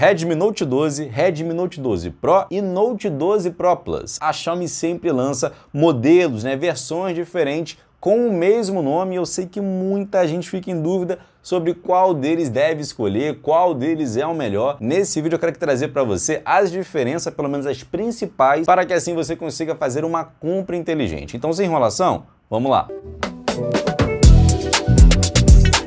Redmi Note 12, Redmi Note 12 Pro e Note 12 Pro Plus. A Xiaomi sempre lança modelos, né, versões diferentes com o mesmo nome. Eu sei que muita gente fica em dúvida sobre qual deles deve escolher, qual deles é o melhor. Nesse vídeo eu quero trazer para você as diferenças, pelo menos as principais, para que assim você consiga fazer uma compra inteligente. Então, sem enrolação, vamos lá. Música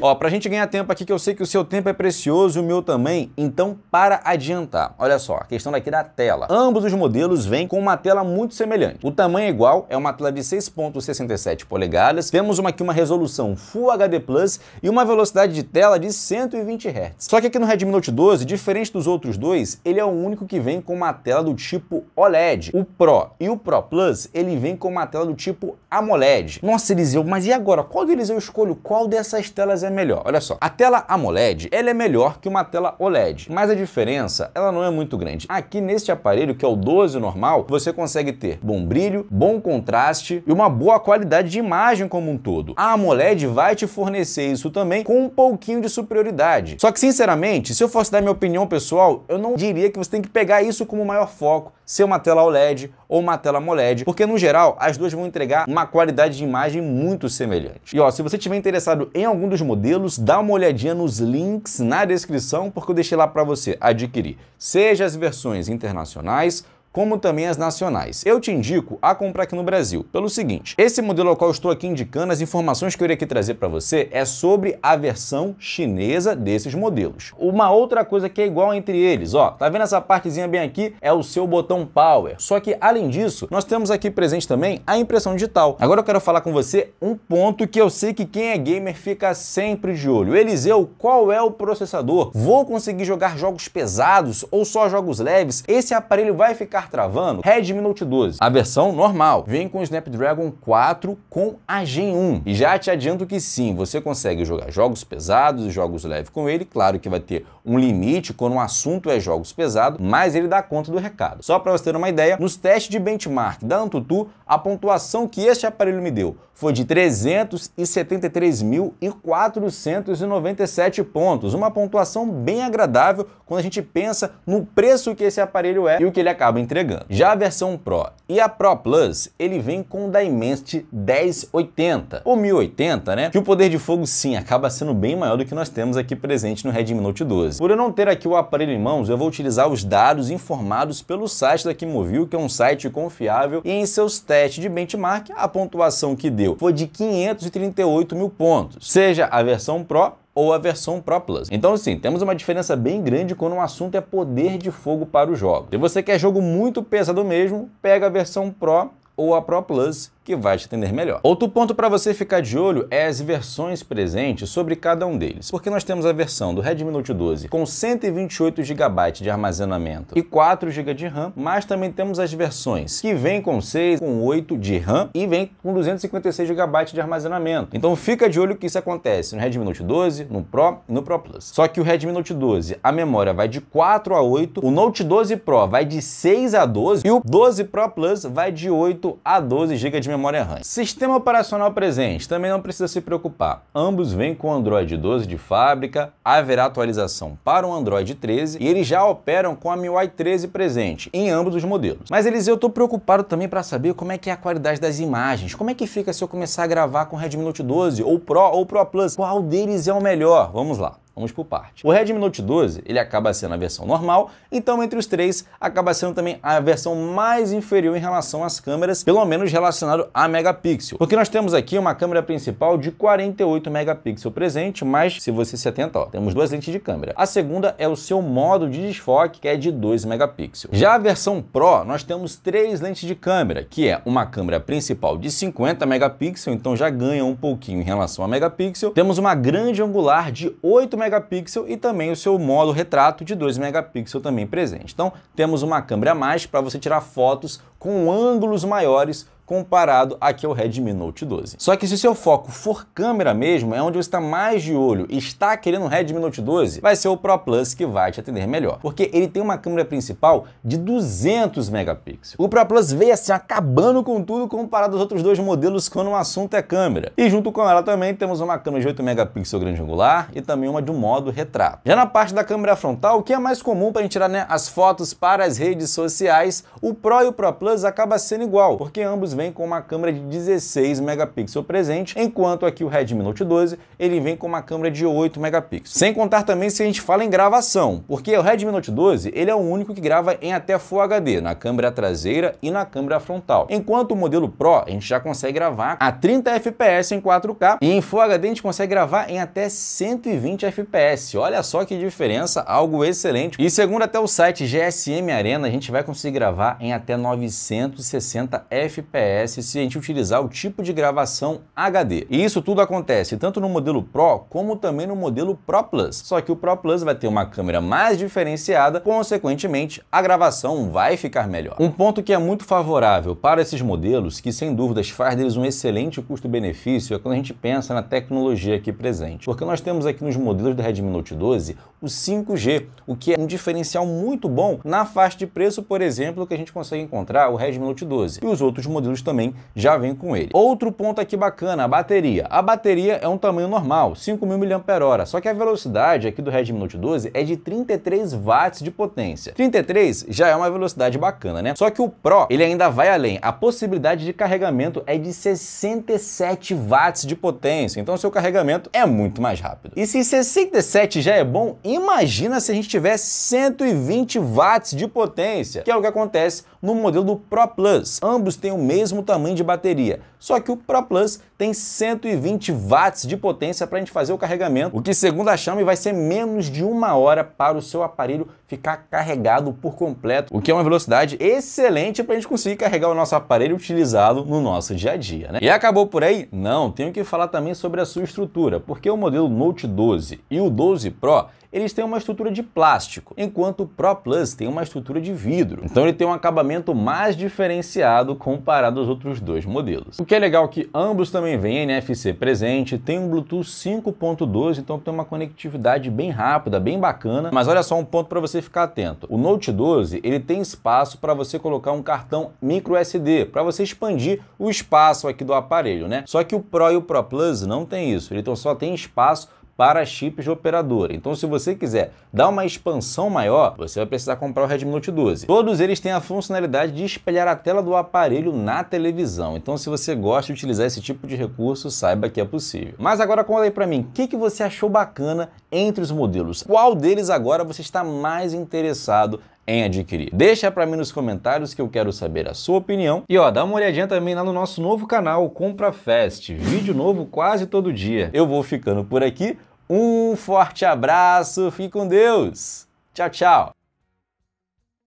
Ó, pra gente ganhar tempo aqui, que eu sei que o seu tempo é precioso e o meu também, então para adiantar. Olha só, a questão daqui da tela. Ambos os modelos vêm com uma tela muito semelhante. O tamanho é igual, é uma tela de 6.67 polegadas. Temos uma, aqui uma resolução Full HD Plus e uma velocidade de tela de 120 Hz. Só que aqui no Redmi Note 12, diferente dos outros dois, ele é o único que vem com uma tela do tipo OLED. O Pro e o Pro Plus, ele vem com uma tela do tipo AMOLED. Nossa, Eliseu, mas e agora? Qual deles eu escolho? Qual dessas telas é melhor. Olha só, a tela AMOLED, ela é melhor que uma tela OLED, mas a diferença, ela não é muito grande. Aqui neste aparelho, que é o 12 normal, você consegue ter bom brilho, bom contraste e uma boa qualidade de imagem como um todo. A AMOLED vai te fornecer isso também com um pouquinho de superioridade. Só que, sinceramente, se eu fosse dar minha opinião pessoal, eu não diria que você tem que pegar isso como maior foco, ser uma tela OLED ou uma tela AMOLED, porque no geral, as duas vão entregar uma qualidade de imagem muito semelhante. E ó, se você estiver interessado em algum dos modelos, modelos, dá uma olhadinha nos links na descrição, porque eu deixei lá para você adquirir, seja as versões internacionais como também as nacionais. Eu te indico a comprar aqui no Brasil, pelo seguinte: esse modelo ao qual estou aqui indicando, as informações que eu iria aqui trazer para você é sobre a versão chinesa desses modelos. Uma outra coisa que é igual entre eles, ó, tá vendo essa partezinha bem aqui? É o seu botão Power. Só que além disso, nós temos aqui presente também a impressão digital. Agora eu quero falar com você um ponto que eu sei que quem é gamer fica sempre de olho. Eliseu, qual é o processador? Vou conseguir jogar jogos pesados ou só jogos leves? Esse aparelho vai ficar estar travando, Redmi Note 12, a versão normal, vem com o Snapdragon 4 com a Gen 1. E já te adianto que sim, você consegue jogar jogos pesados e jogos leves com ele, claro que vai ter um limite quando o assunto é jogos pesados, mas ele dá conta do recado. Só para você ter uma ideia, nos testes de benchmark da Antutu, a pontuação que este aparelho me deu foi de 373.497 pontos, uma pontuação bem agradável quando a gente pensa no preço que esse aparelho é e o que ele acaba entregando entregando. Já a versão Pro e a Pro Plus, ele vem com o Dimensity 1080, ou 1080, né? Que o poder de fogo, sim, acaba sendo bem maior do que nós temos aqui presente no Redmi Note 12. Por eu não ter aqui o aparelho em mãos, eu vou utilizar os dados informados pelo site da Kimovil, que é um site confiável, e em seus testes de benchmark, a pontuação que deu foi de 538 mil pontos. Seja a versão Pro ou a versão Pro Plus. Então assim, temos uma diferença bem grande quando o um assunto é poder de fogo para o jogo. Se você quer jogo muito pesado mesmo, pega a versão Pro ou a Pro Plus, que vai te atender melhor. Outro ponto para você ficar de olho é as versões presentes sobre cada um deles, porque nós temos a versão do Redmi Note 12 com 128 GB de armazenamento e 4 GB de RAM, mas também temos as versões que vem com 6, com 8 de RAM e vem com 256 GB de armazenamento. Então fica de olho que isso acontece no Redmi Note 12, no Pro e no Pro Plus. Só que o Redmi Note 12, a memória vai de 4 a 8, o Note 12 Pro vai de 6 a 12 e o 12 Pro Plus vai de 8 8 a 12 GB de memória RAM. Sistema operacional presente, também não precisa se preocupar. Ambos vêm com Android 12 de fábrica, haverá atualização para o Android 13 e eles já operam com a MIUI 13 presente em ambos os modelos. Mas eles eu tô preocupado também para saber como é que é a qualidade das imagens. Como é que fica se eu começar a gravar com Redmi Note 12 ou Pro ou Pro Plus? Qual deles é o melhor? Vamos lá. Vamos por parte. O Redmi Note 12, ele acaba sendo a versão normal, então entre os três acaba sendo também a versão mais inferior em relação às câmeras, pelo menos relacionado a megapixel. Porque nós temos aqui uma câmera principal de 48 megapixels presente, mas se você se atenta, ó, temos duas lentes de câmera. A segunda é o seu modo de desfoque, que é de 2 megapixels. Já a versão Pro, nós temos três lentes de câmera, que é uma câmera principal de 50 megapixels, então já ganha um pouquinho em relação a megapixel. Temos uma grande angular de 8 megapixel megapixels e também o seu modo retrato de 2 megapixels também presente. Então temos uma câmera a mais para você tirar fotos com ângulos maiores comparado aqui ao Redmi Note 12. Só que se o seu foco for câmera mesmo, é onde você está mais de olho e está querendo um Redmi Note 12, vai ser o Pro Plus que vai te atender melhor, porque ele tem uma câmera principal de 200 megapixels. O Pro Plus veio assim acabando com tudo comparado aos outros dois modelos quando o assunto é câmera. E junto com ela também temos uma câmera de 8 megapixels grande angular e também uma de um modo retrato. Já na parte da câmera frontal, o que é mais comum para a gente tirar né, as fotos para as redes sociais, o Pro e o Pro Plus acaba sendo igual, porque ambos vem com uma câmera de 16 megapixels presente, enquanto aqui o Redmi Note 12 ele vem com uma câmera de 8 megapixels. Sem contar também se a gente fala em gravação, porque o Redmi Note 12 ele é o único que grava em até Full HD, na câmera traseira e na câmera frontal. Enquanto o modelo Pro, a gente já consegue gravar a 30 FPS em 4K e em Full HD a gente consegue gravar em até 120 FPS. Olha só que diferença, algo excelente. E segundo até o site GSM Arena, a gente vai conseguir gravar em até 960 FPS se a gente utilizar o tipo de gravação HD. E isso tudo acontece tanto no modelo Pro como também no modelo Pro Plus. Só que o Pro Plus vai ter uma câmera mais diferenciada, consequentemente a gravação vai ficar melhor. Um ponto que é muito favorável para esses modelos, que sem dúvidas faz deles um excelente custo-benefício, é quando a gente pensa na tecnologia aqui presente. Porque nós temos aqui nos modelos do Redmi Note 12 o 5G, o que é um diferencial muito bom na faixa de preço, por exemplo, que a gente consegue encontrar o Redmi Note 12. E os outros modelos também já vêm com ele. Outro ponto aqui bacana, a bateria. A bateria é um tamanho normal, 5.000 mAh, só que a velocidade aqui do Redmi Note 12 é de 33 watts de potência. 33 já é uma velocidade bacana, né? Só que o Pro, ele ainda vai além. A possibilidade de carregamento é de 67 watts de potência, então seu carregamento é muito mais rápido. E se 67 já é bom, Imagina se a gente tiver 120 watts de potência, que é o que acontece no modelo do Pro Plus. Ambos têm o mesmo tamanho de bateria, só que o Pro Plus tem 120 watts de potência para a gente fazer o carregamento, o que segundo a Xiaomi vai ser menos de uma hora para o seu aparelho ficar carregado por completo, o que é uma velocidade excelente para a gente conseguir carregar o nosso aparelho utilizado no nosso dia a dia, né? E acabou por aí? Não, tenho que falar também sobre a sua estrutura, porque o modelo Note 12 e o 12 Pro, ele Series tem uma estrutura de plástico, enquanto o Pro Plus tem uma estrutura de vidro. Então ele tem um acabamento mais diferenciado comparado aos outros dois modelos. O que é legal é que ambos também vêm NFC presente, tem um Bluetooth 5.2, então tem uma conectividade bem rápida, bem bacana. Mas olha só um ponto para você ficar atento. O Note 12, ele tem espaço para você colocar um cartão micro SD, para você expandir o espaço aqui do aparelho, né? Só que o Pro e o Pro Plus não tem isso, então só tem espaço para chips de operadora. Então, se você quiser dar uma expansão maior, você vai precisar comprar o Redmi Note 12. Todos eles têm a funcionalidade de espelhar a tela do aparelho na televisão. Então, se você gosta de utilizar esse tipo de recurso, saiba que é possível. Mas agora conta aí para mim, o que, que você achou bacana entre os modelos? Qual deles agora você está mais interessado em adquirir. Deixa para mim nos comentários que eu quero saber a sua opinião. E ó, dá uma olhadinha também lá no nosso novo canal, Compra Fest, vídeo novo quase todo dia. Eu vou ficando por aqui. Um forte abraço, fique com Deus. Tchau, tchau.